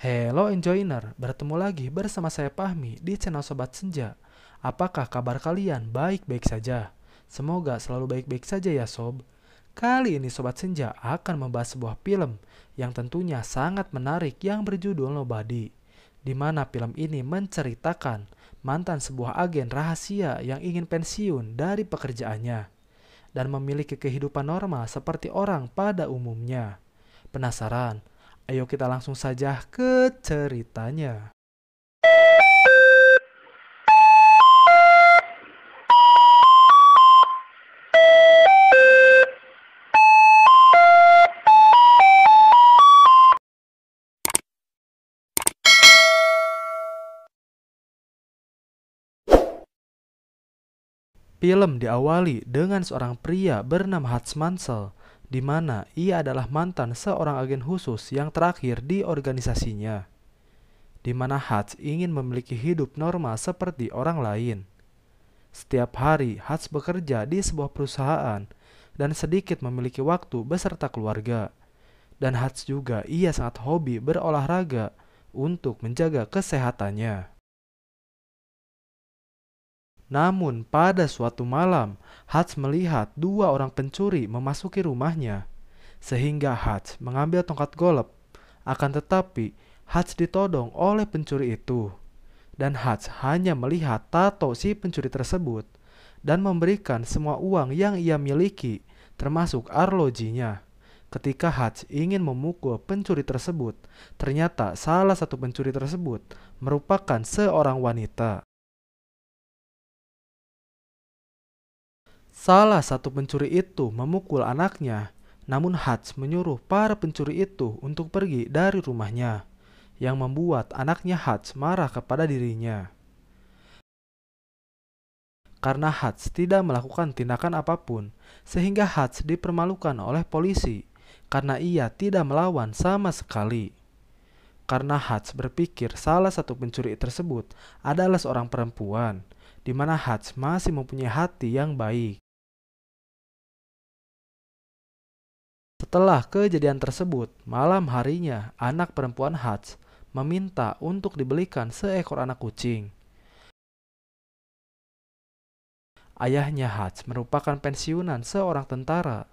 Hello Enjoyner, bertemu lagi bersama saya Pahmi di channel Sobat Senja. Apakah kabar kalian baik-baik saja? Semoga selalu baik-baik saja ya Sob. Kali ini Sobat Senja akan membahas sebuah film yang tentunya sangat menarik yang berjudul Nobody. Di mana film ini menceritakan mantan sebuah agen rahasia yang ingin pensiun dari pekerjaannya dan memiliki kehidupan normal seperti orang pada umumnya. Penasaran? Ayo kita langsung saja ke ceritanya. Film diawali dengan seorang pria bernama Hans Mansell di mana ia adalah mantan seorang agen khusus yang terakhir di organisasinya, di mana Hats ingin memiliki hidup normal seperti orang lain. Setiap hari, Hats bekerja di sebuah perusahaan dan sedikit memiliki waktu beserta keluarga. Dan Hats juga ia sangat hobi berolahraga untuk menjaga kesehatannya. Namun pada suatu malam, Hats melihat dua orang pencuri memasuki rumahnya. Sehingga Hats mengambil tongkat golep. Akan tetapi, Hats ditodong oleh pencuri itu. Dan Hats hanya melihat tato si pencuri tersebut dan memberikan semua uang yang ia miliki, termasuk arlojinya. Ketika Hats ingin memukul pencuri tersebut, ternyata salah satu pencuri tersebut merupakan seorang wanita. Salah satu pencuri itu memukul anaknya, namun Hats menyuruh para pencuri itu untuk pergi dari rumahnya, yang membuat anaknya Hats marah kepada dirinya. Karena Hats tidak melakukan tindakan apapun, sehingga Hats dipermalukan oleh polisi karena ia tidak melawan sama sekali. Karena Hats berpikir salah satu pencuri tersebut adalah seorang perempuan, di mana Hats masih mempunyai hati yang baik. Setelah kejadian tersebut, malam harinya anak perempuan Hats meminta untuk dibelikan seekor anak kucing. Ayahnya Hats merupakan pensiunan seorang tentara.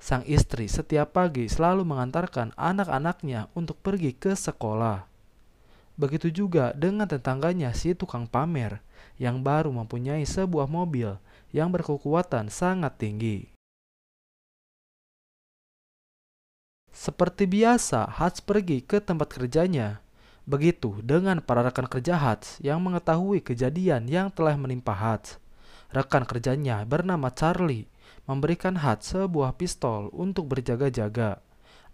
Sang istri setiap pagi selalu mengantarkan anak-anaknya untuk pergi ke sekolah. Begitu juga dengan tetangganya si tukang pamer yang baru mempunyai sebuah mobil yang berkekuatan sangat tinggi. Seperti biasa, Hats pergi ke tempat kerjanya. Begitu dengan para rekan kerja Hats yang mengetahui kejadian yang telah menimpa Hats. Rekan kerjanya bernama Charlie memberikan Hats sebuah pistol untuk berjaga-jaga.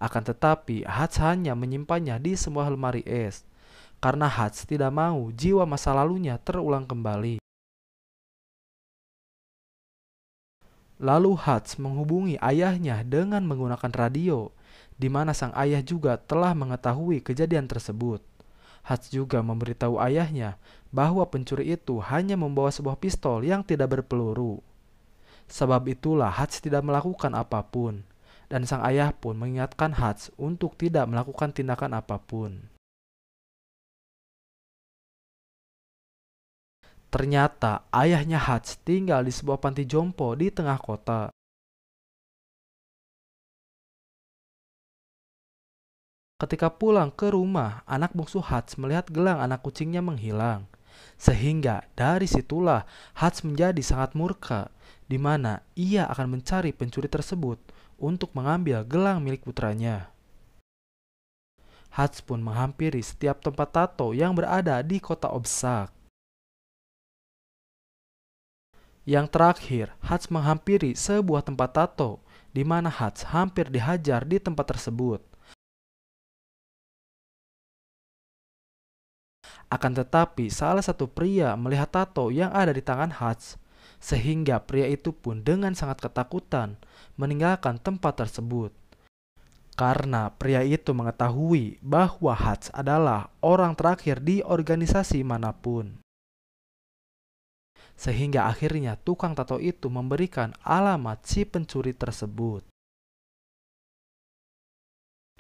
Akan tetapi, Hats hanya menyimpannya di sebuah lemari es karena Hats tidak mau jiwa masa lalunya terulang kembali. Lalu Hats menghubungi ayahnya dengan menggunakan radio di mana sang ayah juga telah mengetahui kejadian tersebut. Hats juga memberitahu ayahnya bahwa pencuri itu hanya membawa sebuah pistol yang tidak berpeluru. Sebab itulah Hats tidak melakukan apapun, dan sang ayah pun mengingatkan Hats untuk tidak melakukan tindakan apapun. Ternyata ayahnya Hats tinggal di sebuah panti jompo di tengah kota. Ketika pulang ke rumah, anak bungsu Hats melihat gelang anak kucingnya menghilang. Sehingga dari situlah Hats menjadi sangat murka, di mana ia akan mencari pencuri tersebut untuk mengambil gelang milik putranya. Hats pun menghampiri setiap tempat tato yang berada di kota Obsak. Yang terakhir, Hats menghampiri sebuah tempat tato, di mana Hats hampir dihajar di tempat tersebut. Akan tetapi, salah satu pria melihat tato yang ada di tangan Hats, sehingga pria itu pun dengan sangat ketakutan meninggalkan tempat tersebut. Karena pria itu mengetahui bahwa Hats adalah orang terakhir di organisasi manapun. Sehingga akhirnya tukang tato itu memberikan alamat si pencuri tersebut.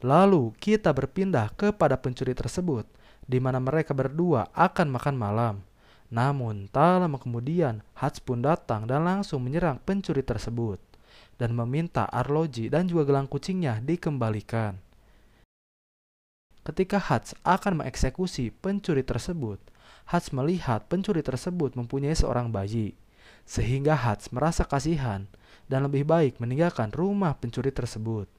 Lalu kita berpindah kepada pencuri tersebut di mana mereka berdua akan makan malam. Namun, tak lama kemudian, Hats pun datang dan langsung menyerang pencuri tersebut dan meminta arloji dan juga gelang kucingnya dikembalikan. Ketika Hats akan mengeksekusi pencuri tersebut, Hats melihat pencuri tersebut mempunyai seorang bayi, sehingga Hats merasa kasihan dan lebih baik meninggalkan rumah pencuri tersebut.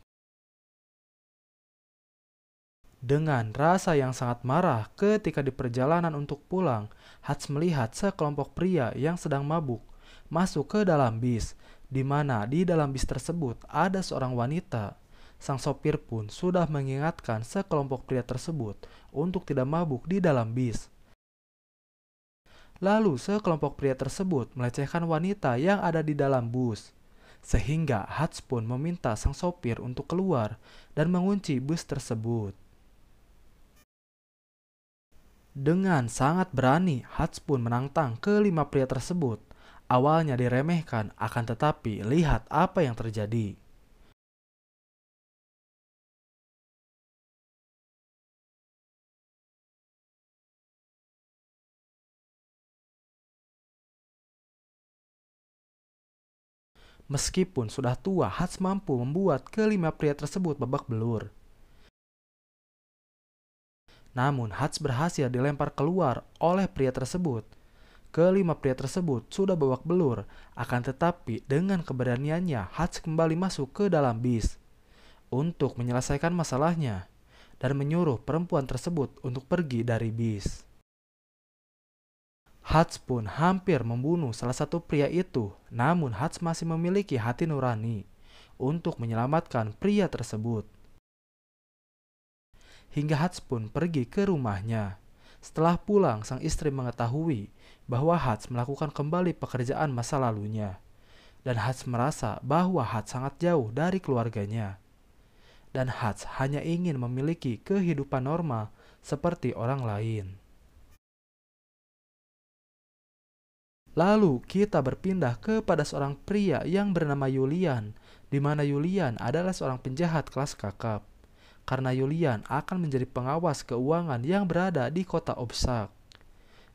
Dengan rasa yang sangat marah ketika di perjalanan untuk pulang, Hats melihat sekelompok pria yang sedang mabuk masuk ke dalam bis, di mana di dalam bis tersebut ada seorang wanita. Sang sopir pun sudah mengingatkan sekelompok pria tersebut untuk tidak mabuk di dalam bis. Lalu sekelompok pria tersebut melecehkan wanita yang ada di dalam bus. Sehingga Hats pun meminta sang sopir untuk keluar dan mengunci bus tersebut. Dengan sangat berani, Hats pun menantang kelima pria tersebut. Awalnya diremehkan, akan tetapi lihat apa yang terjadi. Meskipun sudah tua, Hats mampu membuat kelima pria tersebut babak belur. Namun Hats berhasil dilempar keluar oleh pria tersebut. Kelima pria tersebut sudah bawak belur, akan tetapi dengan keberaniannya Hats kembali masuk ke dalam bis untuk menyelesaikan masalahnya dan menyuruh perempuan tersebut untuk pergi dari bis. Hats pun hampir membunuh salah satu pria itu, namun Hats masih memiliki hati nurani untuk menyelamatkan pria tersebut hingga Hats pun pergi ke rumahnya. Setelah pulang, sang istri mengetahui bahwa Hats melakukan kembali pekerjaan masa lalunya. Dan Hats merasa bahwa Hats sangat jauh dari keluarganya. Dan Hats hanya ingin memiliki kehidupan normal seperti orang lain. Lalu kita berpindah kepada seorang pria yang bernama Yulian, di mana Yulian adalah seorang penjahat kelas kakap karena Yulian akan menjadi pengawas keuangan yang berada di kota Obsak.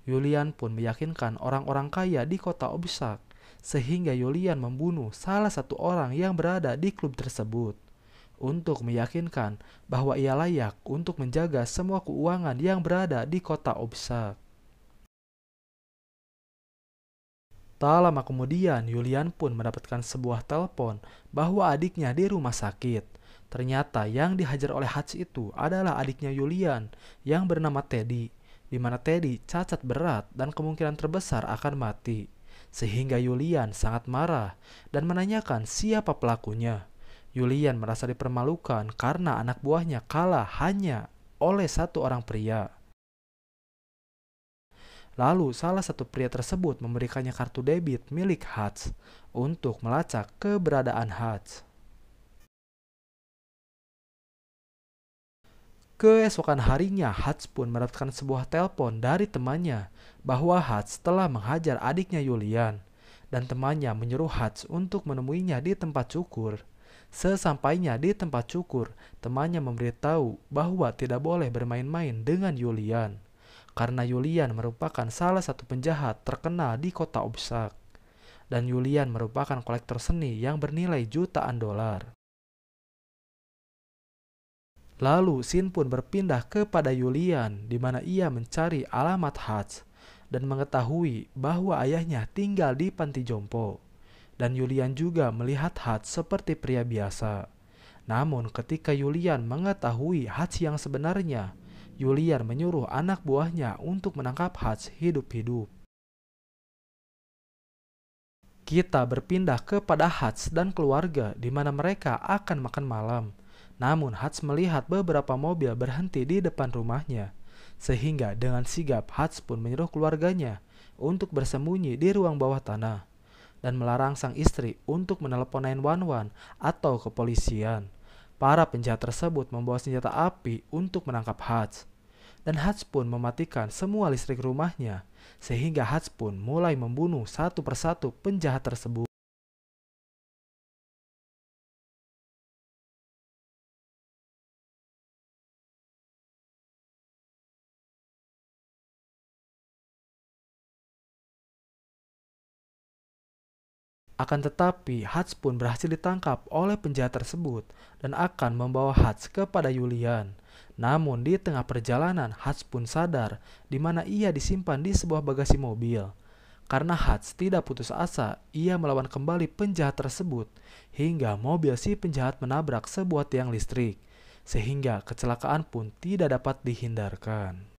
Yulian pun meyakinkan orang-orang kaya di kota Obsak, sehingga Yulian membunuh salah satu orang yang berada di klub tersebut untuk meyakinkan bahwa ia layak untuk menjaga semua keuangan yang berada di kota Obsak. Tak lama kemudian, Yulian pun mendapatkan sebuah telepon bahwa adiknya di rumah sakit. Ternyata yang dihajar oleh Hutch itu adalah adiknya Yulian yang bernama Teddy, di mana Teddy cacat berat dan kemungkinan terbesar akan mati. Sehingga Yulian sangat marah dan menanyakan siapa pelakunya. Yulian merasa dipermalukan karena anak buahnya kalah hanya oleh satu orang pria. Lalu salah satu pria tersebut memberikannya kartu debit milik Hutch untuk melacak keberadaan Hutch. Keesokan harinya, Hats pun mendapatkan sebuah telepon dari temannya bahwa Hats telah menghajar adiknya Yulian dan temannya menyuruh Hats untuk menemuinya di tempat cukur. Sesampainya di tempat cukur, temannya memberitahu bahwa tidak boleh bermain-main dengan Yulian karena Yulian merupakan salah satu penjahat terkenal di kota Obsak dan Yulian merupakan kolektor seni yang bernilai jutaan dolar. Lalu Sin pun berpindah kepada Yulian, di mana ia mencari alamat Hats dan mengetahui bahwa ayahnya tinggal di panti jompo. Dan Yulian juga melihat Hats seperti pria biasa. Namun ketika Yulian mengetahui Hats yang sebenarnya, Yulian menyuruh anak buahnya untuk menangkap Hats hidup-hidup. Kita berpindah kepada Hats dan keluarga di mana mereka akan makan malam namun Hats melihat beberapa mobil berhenti di depan rumahnya. Sehingga dengan sigap Hats pun menyuruh keluarganya untuk bersembunyi di ruang bawah tanah dan melarang sang istri untuk menelepon 911 atau kepolisian. Para penjahat tersebut membawa senjata api untuk menangkap Hats. Dan Hats pun mematikan semua listrik rumahnya, sehingga Hats pun mulai membunuh satu persatu penjahat tersebut. Akan tetapi, Hats pun berhasil ditangkap oleh penjahat tersebut dan akan membawa Hats kepada Julian. Namun di tengah perjalanan, Hats pun sadar di mana ia disimpan di sebuah bagasi mobil. Karena Hats tidak putus asa, ia melawan kembali penjahat tersebut hingga mobil si penjahat menabrak sebuah tiang listrik, sehingga kecelakaan pun tidak dapat dihindarkan.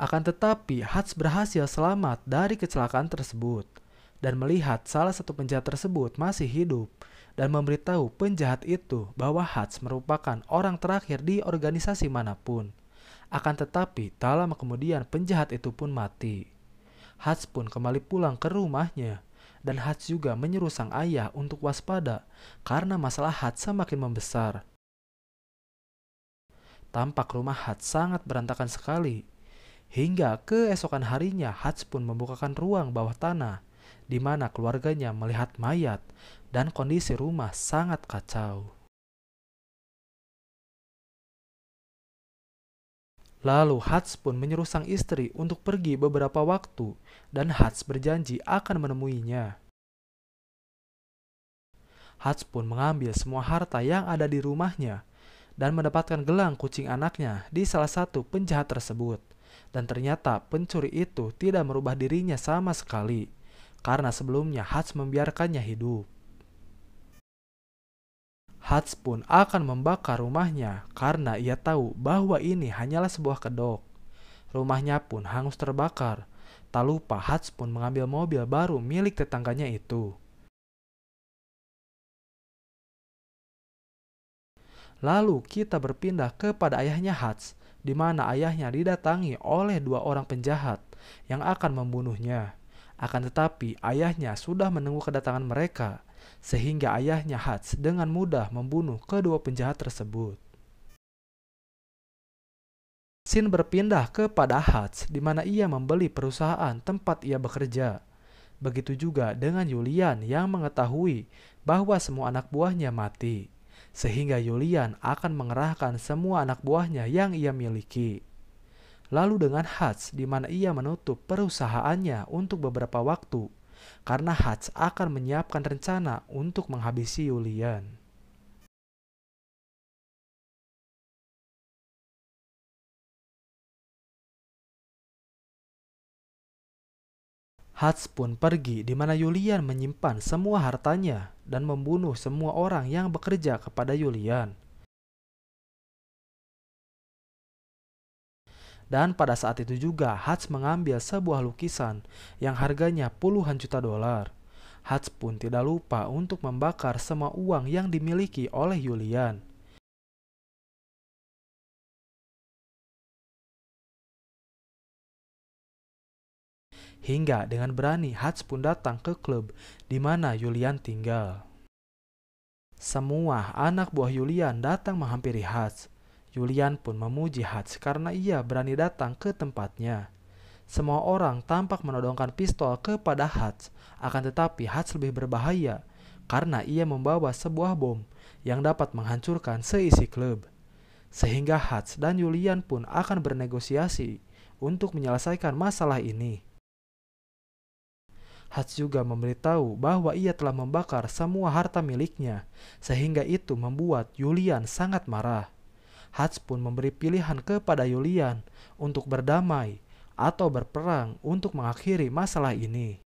Akan tetapi, Hats berhasil selamat dari kecelakaan tersebut dan melihat salah satu penjahat tersebut masih hidup dan memberitahu penjahat itu bahwa Hats merupakan orang terakhir di organisasi manapun. Akan tetapi, tak lama kemudian penjahat itu pun mati. Hats pun kembali pulang ke rumahnya dan Hats juga menyuruh sang ayah untuk waspada karena masalah Hats semakin membesar. Tampak rumah Hats sangat berantakan sekali Hingga keesokan harinya Hats pun membukakan ruang bawah tanah di mana keluarganya melihat mayat dan kondisi rumah sangat kacau. Lalu Hats pun menyuruh sang istri untuk pergi beberapa waktu dan Hats berjanji akan menemuinya. Hats pun mengambil semua harta yang ada di rumahnya dan mendapatkan gelang kucing anaknya di salah satu penjahat tersebut dan ternyata pencuri itu tidak merubah dirinya sama sekali karena sebelumnya Hats membiarkannya hidup. Hats pun akan membakar rumahnya karena ia tahu bahwa ini hanyalah sebuah kedok. Rumahnya pun hangus terbakar. Tak lupa Hats pun mengambil mobil baru milik tetangganya itu. Lalu kita berpindah kepada ayahnya Hats di mana ayahnya didatangi oleh dua orang penjahat yang akan membunuhnya. Akan tetapi, ayahnya sudah menunggu kedatangan mereka, sehingga ayahnya Hats dengan mudah membunuh kedua penjahat tersebut. Sin berpindah kepada Hats di mana ia membeli perusahaan tempat ia bekerja. Begitu juga dengan Julian yang mengetahui bahwa semua anak buahnya mati sehingga Yulian akan mengerahkan semua anak buahnya yang ia miliki. Lalu dengan Hats di mana ia menutup perusahaannya untuk beberapa waktu, karena Hats akan menyiapkan rencana untuk menghabisi Yulian. Hats pun pergi di mana Yulian menyimpan semua hartanya dan membunuh semua orang yang bekerja kepada Yulian. Dan pada saat itu juga Hats mengambil sebuah lukisan yang harganya puluhan juta dolar. Hats pun tidak lupa untuk membakar semua uang yang dimiliki oleh Yulian. hingga dengan berani Hats pun datang ke klub di mana Julian tinggal. Semua anak buah Julian datang menghampiri Hats. Julian pun memuji Hats karena ia berani datang ke tempatnya. Semua orang tampak menodongkan pistol kepada Hats, akan tetapi Hats lebih berbahaya karena ia membawa sebuah bom yang dapat menghancurkan seisi klub. Sehingga Hats dan Julian pun akan bernegosiasi untuk menyelesaikan masalah ini. Hats juga memberitahu bahwa ia telah membakar semua harta miliknya, sehingga itu membuat Yulian sangat marah. Hats pun memberi pilihan kepada Yulian untuk berdamai atau berperang untuk mengakhiri masalah ini.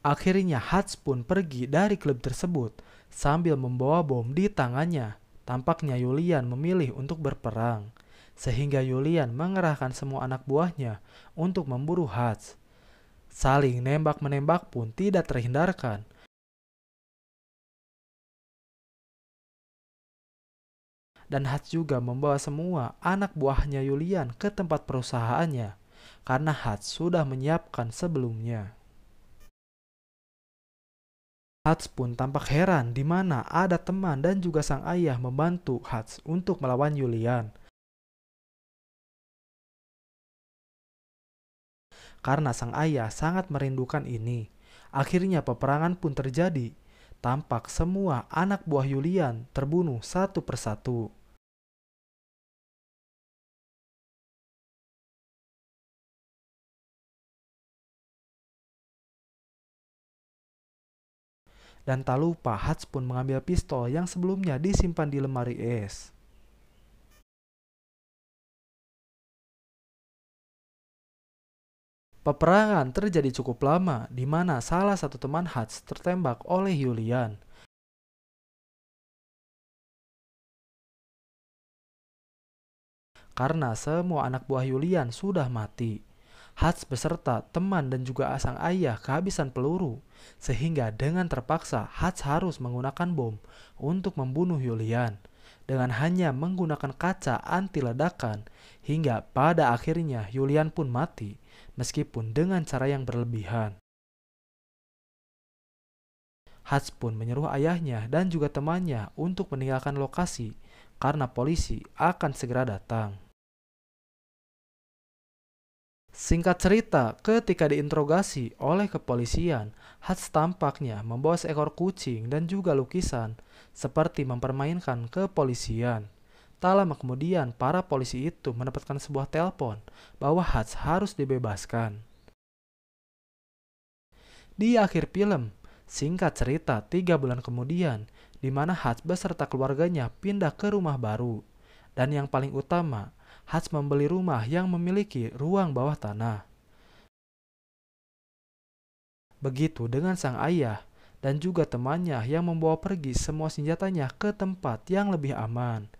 Akhirnya Hats pun pergi dari klub tersebut sambil membawa bom di tangannya. Tampaknya Yulian memilih untuk berperang, sehingga Yulian mengerahkan semua anak buahnya untuk memburu Hats. Saling nembak-menembak pun tidak terhindarkan. Dan Hat juga membawa semua anak buahnya Yulian ke tempat perusahaannya karena Hat sudah menyiapkan sebelumnya. Hats pun tampak heran di mana ada teman dan juga sang ayah membantu Hats untuk melawan Yulian. karena sang ayah sangat merindukan ini. Akhirnya peperangan pun terjadi. Tampak semua anak buah Yulian terbunuh satu persatu. Dan tak lupa Hats pun mengambil pistol yang sebelumnya disimpan di lemari es. Peperangan terjadi cukup lama, di mana salah satu teman Hats tertembak oleh Julian. Karena semua anak buah Julian sudah mati, Hats beserta teman dan juga asang ayah kehabisan peluru, sehingga dengan terpaksa Hats harus menggunakan bom untuk membunuh Julian, dengan hanya menggunakan kaca anti ledakan hingga pada akhirnya Julian pun mati meskipun dengan cara yang berlebihan. Hats pun menyuruh ayahnya dan juga temannya untuk meninggalkan lokasi karena polisi akan segera datang. Singkat cerita, ketika diinterogasi oleh kepolisian, Hats tampaknya membawa seekor kucing dan juga lukisan, seperti mempermainkan kepolisian. Tak lama kemudian, para polisi itu mendapatkan sebuah telepon bahwa Hats harus dibebaskan. Di akhir film, singkat cerita tiga bulan kemudian, di mana Hats beserta keluarganya pindah ke rumah baru. Dan yang paling utama, Hats membeli rumah yang memiliki ruang bawah tanah. Begitu dengan sang ayah dan juga temannya yang membawa pergi semua senjatanya ke tempat yang lebih aman –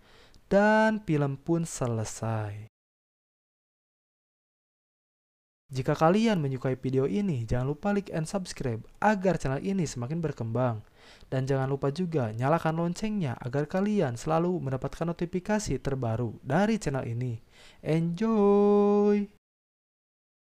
dan film pun selesai. Jika kalian menyukai video ini, jangan lupa like and subscribe agar channel ini semakin berkembang. Dan jangan lupa juga nyalakan loncengnya agar kalian selalu mendapatkan notifikasi terbaru dari channel ini. Enjoy!